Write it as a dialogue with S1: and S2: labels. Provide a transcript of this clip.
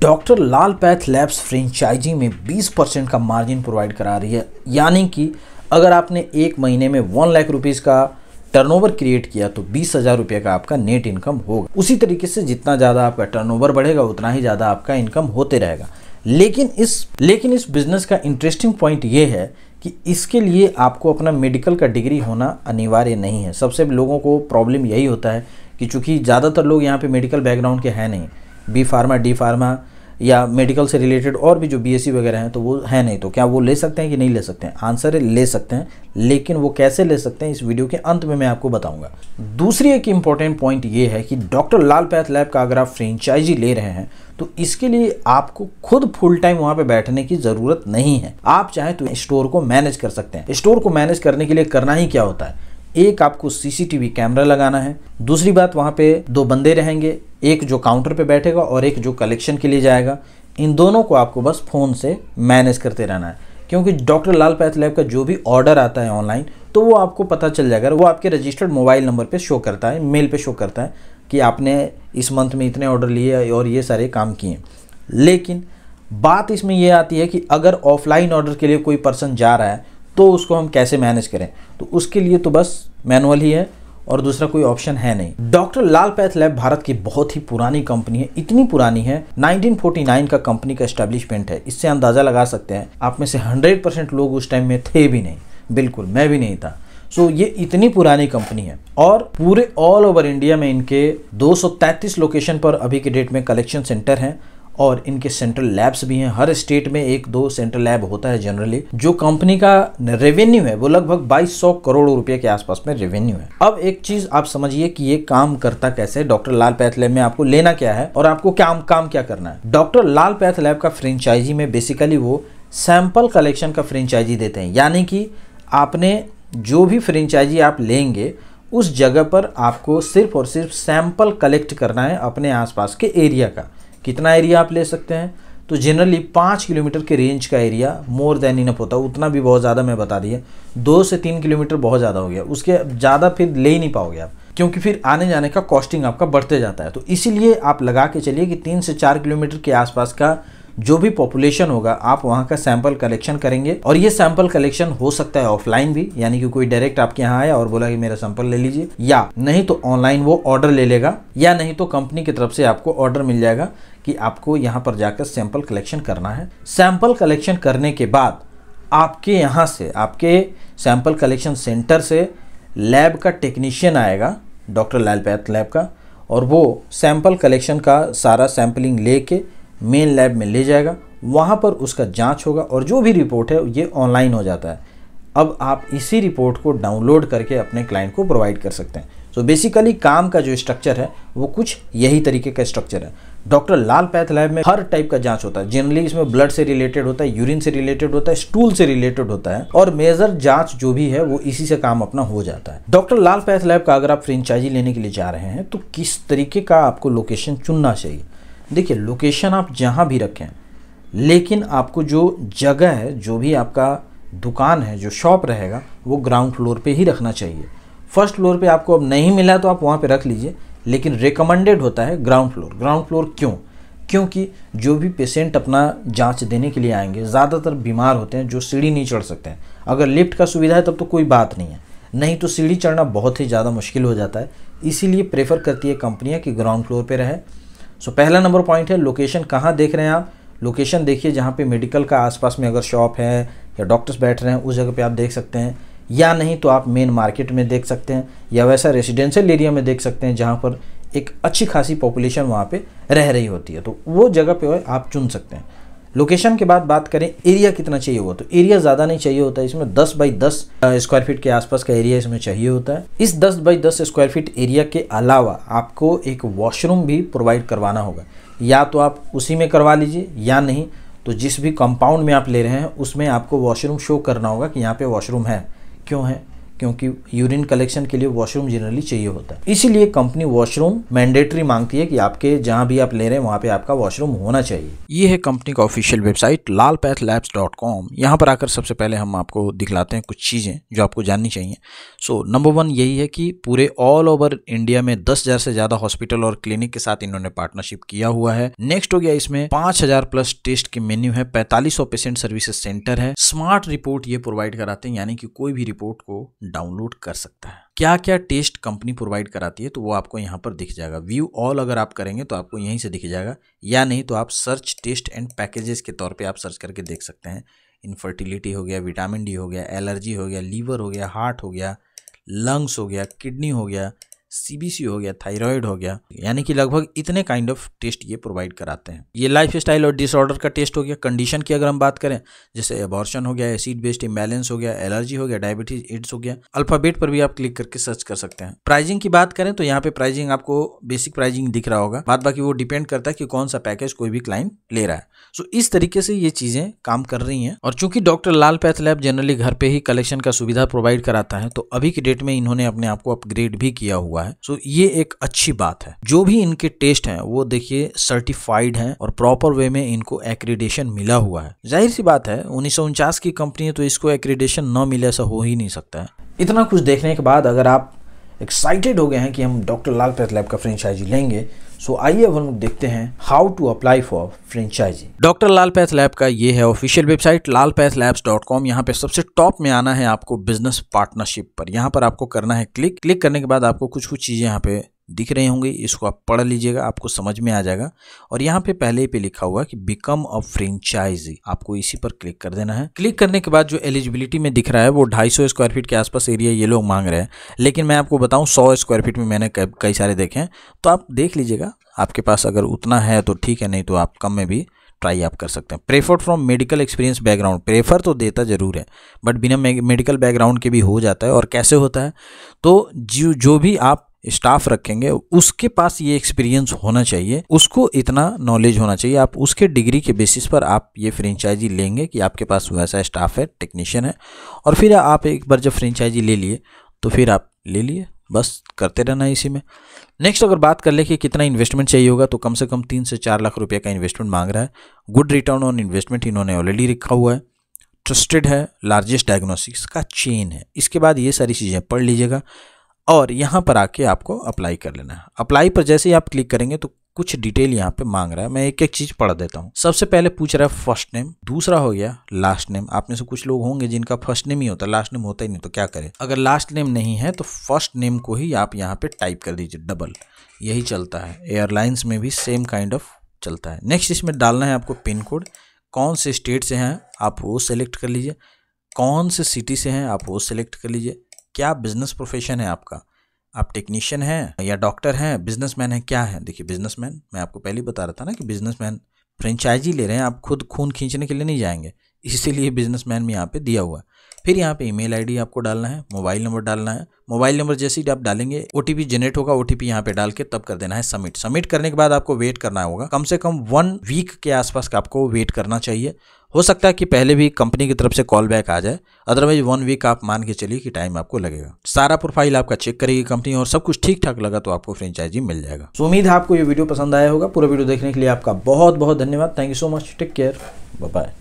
S1: doctor Lal path labs franchise में 20 percent का margin provide करा रही है यानी कि अगर आपने एक महीने में वन लाख रुपीज़ का टर्नओवर क्रिएट किया तो बीस हज़ार रुपये का आपका नेट इनकम होगा उसी तरीके से जितना ज़्यादा आपका टर्नओवर बढ़ेगा उतना ही ज़्यादा आपका इनकम होते रहेगा लेकिन इस लेकिन इस बिज़नेस का इंटरेस्टिंग पॉइंट ये है कि इसके लिए आपको अपना मेडिकल का डिग्री होना अनिवार्य नहीं है सबसे लोगों को प्रॉब्लम यही होता है कि चूंकि ज़्यादातर लोग यहाँ पे मेडिकल बैकग्राउंड के हैं नहीं बी फार्मा डी फार्मा या मेडिकल से रिलेटेड और भी जो बीएससी वगैरह हैं तो वो है नहीं तो क्या वो ले सकते हैं कि नहीं ले सकते हैं आंसर है ले सकते हैं लेकिन वो कैसे ले सकते हैं इस वीडियो के अंत में मैं आपको बताऊंगा दूसरी एक इम्पॉर्टेंट पॉइंट ये है कि डॉक्टर लाल पैथ लैब का अगर आप फ्रेंचाइजी ले रहे हैं तो इसके लिए आपको खुद फुल टाइम वहाँ पे बैठने की ज़रूरत नहीं है आप चाहे तो स्टोर को मैनेज कर सकते हैं स्टोर को मैनेज करने के लिए करना ही क्या होता है एक आपको सीसीटीवी कैमरा लगाना है दूसरी बात वहाँ पे दो बंदे रहेंगे एक जो काउंटर पे बैठेगा और एक जो कलेक्शन के लिए जाएगा इन दोनों को आपको बस फ़ोन से मैनेज करते रहना है क्योंकि डॉक्टर लाल पैथ लैब का जो भी ऑर्डर आता है ऑनलाइन तो वो आपको पता चल जाएगा वो आपके रजिस्टर्ड मोबाइल नंबर पर शो करता है मेल पर शो करता है कि आपने इस मंथ में इतने ऑर्डर लिए और ये सारे काम किए लेकिन बात इसमें यह आती है कि अगर ऑफलाइन ऑर्डर के लिए कोई पर्सन जा रहा है तो उसको हम कैसे मैनेज करें तो उसके लिए तो बस मैनुअल ही है और दूसरा कोई ऑप्शन है नहीं doctor Lal path lab Bharat की बहुत ही पुरानी कंपनी है इतनी पुरानी है 1949 का कंपनी का एस्टेब्लिशमेंट है इससे अंदाज़ा लगा सकते हैं आप में से 100 परसेंट लोग उस टाइम में थे भी नहीं बिल्कुल मैं भी नहीं था सो so, ये इतनी पुरानी कंपनी है और पूरे ऑल ओवर इंडिया में इनके 233 लोकेशन पर अभी के डेट में कलेक्शन सेंटर हैं और इनके सेंट्रल लैब्स भी हैं हर स्टेट में एक दो सेंट्रल लैब होता है जनरली जो कंपनी का रेवेन्यू है वो लगभग 2200 करोड़ रुपए के आसपास में रेवेन्यू है अब एक चीज आप समझिए कि ये काम करता कैसे डॉक्टर लाल पैथ लैब में आपको लेना क्या है और आपको क्या काम क्या करना है डॉक्टर लाल पैथ लैब का फ्रेंचाइजी में बेसिकली वो सैंपल कलेक्शन का फ्रेंचाइजी देते हैं यानी कि आपने जो भी फ्रेंचाइजी आप लेंगे उस जगह पर आपको सिर्फ और सिर्फ सैंपल कलेक्ट करना है अपने आसपास के एरिया का कितना एरिया आप ले सकते हैं तो जनरली पाँच किलोमीटर के रेंज का एरिया मोर देन इनफ होता है उतना भी बहुत ज़्यादा मैं बता दिया दो से तीन किलोमीटर बहुत ज़्यादा हो गया उसके ज़्यादा फिर ले ही नहीं पाओगे आप क्योंकि फिर आने जाने का कॉस्टिंग आपका बढ़ते जाता है तो इसीलिए आप लगा के चलिए कि तीन से चार किलोमीटर के आसपास का जो भी पॉपुलेशन होगा आप वहाँ का सैंपल कलेक्शन करेंगे और ये सैंपल कलेक्शन हो सकता है ऑफलाइन भी यानी कि कोई डायरेक्ट आपके यहाँ आया और बोला कि मेरा सैंपल ले लीजिए या नहीं तो ऑनलाइन वो ऑर्डर ले लेगा या नहीं तो कंपनी की तरफ से आपको ऑर्डर मिल जाएगा कि आपको यहाँ पर जाकर सैंपल कलेक्शन करना है सैंपल कलेक्शन करने के बाद आपके यहाँ से आपके सैंपल कलेक्शन सेंटर से लैब का टेक्नीशियन आएगा डॉक्टर लाल पैथ लैब का और वो सैंपल कलेक्शन का सारा सैंपलिंग लेके मेन लैब में ले जाएगा वहाँ पर उसका जांच होगा और जो भी रिपोर्ट है ये ऑनलाइन हो जाता है अब आप इसी रिपोर्ट को डाउनलोड करके अपने क्लाइंट को प्रोवाइड कर सकते हैं सो so बेसिकली काम का जो स्ट्रक्चर है वो कुछ यही तरीके का स्ट्रक्चर है डॉक्टर लाल पैथ लैब में हर टाइप का जांच होता है जनरली इसमें ब्लड से रिलेटेड होता है यूरिन से रिलेटेड होता है स्टूल से रिलेटेड होता है और मेजर जांच जो भी है वो इसी से काम अपना हो जाता है डॉक्टर लाल पैथ लैब का अगर आप फ्रेंचाइजी लेने के लिए जा रहे हैं तो किस तरीके का आपको लोकेशन चुनना चाहिए देखिए लोकेशन आप जहाँ भी रखें लेकिन आपको जो जगह है जो भी आपका दुकान है जो शॉप रहेगा वो ग्राउंड फ्लोर पे ही रखना चाहिए फर्स्ट फ्लोर पे आपको अब नहीं मिला तो आप वहाँ पे रख लीजिए लेकिन रिकमेंडेड होता है ग्राउंड फ्लोर ग्राउंड फ्लोर क्यों क्योंकि जो भी पेशेंट अपना जांच देने के लिए आएंगे ज़्यादातर बीमार होते हैं जो सीढ़ी नहीं चढ़ सकते हैं अगर लिफ्ट का सुविधा है तब तो कोई बात नहीं है नहीं तो सीढ़ी चढ़ना बहुत ही ज़्यादा मुश्किल हो जाता है इसीलिए प्रेफर करती है कंपनियाँ कि ग्राउंड फ्लोर पर रहे सो पहला नंबर पॉइंट है लोकेशन कहाँ देख रहे हैं आप लोकेशन देखिए जहाँ पे मेडिकल का आसपास में अगर शॉप है या डॉक्टर्स बैठ रहे हैं उस जगह पे आप देख सकते हैं या नहीं तो आप मेन मार्केट में देख सकते हैं या वैसा रेजिडेंशियल एरिया में देख सकते हैं जहाँ पर एक अच्छी खासी पॉपुलेशन वहाँ पर रह रही होती है तो वो जगह पर आप चुन सकते हैं लोकेशन के बाद बात करें एरिया कितना चाहिए होगा तो एरिया ज़्यादा नहीं चाहिए होता है इसमें 10 बाई 10 स्क्वायर फीट के आसपास का एरिया इसमें चाहिए होता है इस 10 बाई 10 स्क्वायर फीट एरिया के अलावा आपको एक वॉशरूम भी प्रोवाइड करवाना होगा या तो आप उसी में करवा लीजिए या नहीं तो जिस भी कंपाउंड में आप ले रहे हैं उसमें आपको वॉशरूम शो करना होगा कि यहाँ पे वॉशरूम है क्यों है क्योंकि यूरिन कलेक्शन के लिए वॉशरूम जनरली चाहिए होता है इसीलिए कंपनी वॉशरूम मैंडेटरी मांगती है कि आपके जहां भी आप ले रहे हैं वहां पे आपका वॉशरूम होना चाहिए ये है कंपनी का official website Lal path labs dot com यहाँ पर आकर सबसे पहले हम आपको दिखलाते हैं कुछ चीज़ें जो आपको जाननी चाहिए सो नंबर वन यही है कि पूरे ऑल ओवर इंडिया में दस से ज़्यादा हॉस्पिटल और क्लिनिक के साथ इन्होंने पार्टनरशिप किया हुआ है नेक्स्ट हो गया इसमें पांच प्लस टेस्ट के मेन्यू है पैंतालीस पेशेंट सर्विसेज सेंटर है स्मार्ट रिपोर्ट ये प्रोवाइड कराते हैं यानी कि कोई भी रिपोर्ट को डाउनलोड कर सकता है क्या क्या टेस्ट कंपनी प्रोवाइड कराती है तो वो आपको यहाँ पर दिख जाएगा व्यू ऑल अगर आप करेंगे तो आपको यहीं से दिख जाएगा या नहीं तो आप सर्च टेस्ट एंड पैकेजेस के तौर पर आप सर्च करके देख सकते हैं इनफर्टिलिटी हो गया विटामिन डी हो गया एलर्जी हो गया लीवर हो गया हार्ट हो गया लंग्स हो गया किडनी हो गया सीबीसी हो गया थायराइड हो गया यानी कि लगभग इतने काइंड ऑफ टेस्ट ये प्रोवाइड कराते हैं ये लाइफ स्टाइल और डिसऑर्डर का टेस्ट हो गया कंडीशन की अगर हम बात करें जैसे एबॉर्शन हो गया एसिड बेस्ड इम्बेलेंस हो गया एलर्जी हो गया डायबिटीज एड्स हो गया अल्फाबेट पर भी आप क्लिक करके सर्च कर सकते हैं प्राइजिंग की बात करें तो यहाँ पे प्राइजिंग आपको बेसिक प्राइजिंग दिख रहा होगा बाद बाकी वो डिपेंड करता है कि कौन सा पैकेज कोई भी क्लाइंट ले रहा है सो इस तरीके से ये चीजें काम कर रही है और चूंकि doctor Lal path lab generally घर पे ही कलेक्शन का सुविधा प्रोवाइड कराता है तो अभी की डेट में इन्होंने अपने आप को अपग्रेड भी किया हुआ हुआ है सो ये एक अच्छी बात है जो भी इनके टेस्ट हैं वो देखिए सर्टिफाइड हैं और प्रॉपर वे में इनको एक्रीडेशन मिला हुआ है जाहिर सी बात है उन्नीस की कंपनी है तो इसको एक्रीडेशन न मिले ऐसा हो ही नहीं सकता है इतना कुछ देखने के बाद अगर आप एक्साइटेड हो गए हैं कि हम डॉक्टर लाल पैथ लैब का फ्रेंचाइजी लेंगे सो आइए अब हम लोग देखते हैं how to apply for franchise doctor Lal path lab का ये है official website Lal path labs dot com यहाँ पे सबसे टॉप में आना है आपको बिजनेस पार्टनरशिप पर यहाँ पर आपको करना है क्लिक क्लिक करने के बाद आपको कुछ कुछ चीज़ें यहाँ पे दिख रहे होंगे इसको आप पढ़ लीजिएगा आपको समझ में आ जाएगा और यहाँ पे पहले पे लिखा हुआ कि बिकम अ फ्रेंचाइजी आपको इसी पर क्लिक कर देना है क्लिक करने के बाद जो एलिजिबिलिटी में दिख रहा है वो 250 स्क्वायर फीट के आसपास एरिया ये लोग मांग रहे हैं लेकिन मैं आपको बताऊँ सौ स्क्वायर फीट में मैंने कई सारे देखे हैं तो आप देख लीजिएगा आपके पास अगर उतना है तो ठीक है नहीं तो आप कम में भी ट्राई आप कर सकते हैं preferred from medical experience background prefer तो देता ज़रूर है बट बिना मेडिकल बैकग्राउंड के भी हो जाता है और कैसे होता है तो जो जो भी आप स्टाफ रखेंगे उसके पास ये एक्सपीरियंस होना चाहिए उसको इतना नॉलेज होना चाहिए आप उसके डिग्री के बेसिस पर आप ये फ्रेंचाइजी लेंगे कि आपके पास वैसा स्टाफ है टेक्नीशियन है और फिर आप एक बार जब फ्रेंचाइजी ले लिए तो फिर आप ले लिए बस करते रहना है इसी में नेक्स्ट अगर बात कर ले कि कितना इन्वेस्टमेंट चाहिए होगा तो कम से कम तीन से चार लाख रुपये का इन्वेस्टमेंट मांग रहा है गुड रिटर्न ऑन इन्वेस्टमेंट इन्होंने ऑलरेडी रखा हुआ है ट्रस्टेड है लार्जेस्ट डायग्नोस्टिक्स का चेन है इसके बाद ये सारी चीज़ें पढ़ लीजिएगा और यहाँ पर आके आपको अप्लाई कर लेना है अप्लाई पर जैसे ही आप क्लिक करेंगे तो कुछ डिटेल यहाँ पे मांग रहा है मैं एक एक चीज पढ़ देता हूँ सबसे पहले पूछ रहा है फर्स्ट नेम दूसरा हो गया लास्ट नेम आप में से कुछ लोग होंगे जिनका फर्स्ट नेम ही होता है लास्ट नेम होता ही नहीं तो क्या करें अगर लास्ट नेम नहीं है तो फर्स्ट नेम को ही आप यहाँ पे टाइप कर दीजिए डबल यही चलता है एयरलाइंस में भी सेम काइंड ऑफ चलता है नेक्स्ट इसमें डालना है आपको पिन कोड कौन से स्टेट से हैं आप वो सेलेक्ट कर लीजिए कौन से सिटी से हैं आप वो सेलेक्ट कर लीजिए क्या बिजनेस प्रोफेशन है आपका आप टेक्नीशियन हैं या डॉक्टर हैं बिजनेसमैन हैं क्या है देखिए बिजनेसमैन मैं आपको पहले बता रहा था ना कि बिजनेसमैन फ्रेंचाइजी ले रहे हैं आप खुद खून खींचने के लिए नहीं जाएंगे इसीलिए बिजनेसमैन में यहाँ पे दिया हुआ है फिर यहाँ पे ईमेल आईडी आपको डालना है मोबाइल नंबर डालना है मोबाइल नंबर जैसे ही आप डालेंगे ओ जनरेट होगा ओ टी यहाँ पे डाल के तब कर देना है सबमिट सबमिट करने के बाद आपको वेट करना होगा कम से कम वन वीक के आसपास का आपको वेट करना चाहिए हो सकता है कि पहले भी कंपनी की तरफ से कॉल बैक आ जाए अदरवाइज वन वीक आप मान के चलिए कि टाइम आपको लगेगा सारा प्रोफाइल आपका चेक करेगी कंपनी और सब कुछ ठीक ठाक लगा तो आपको फ्रेंचाइजी मिल जाएगा सो उम्मीद है आपको ये वीडियो पसंद आया होगा पूरा वीडियो देखने के लिए आपका बहुत बहुत धन्यवाद thank you so much take care bye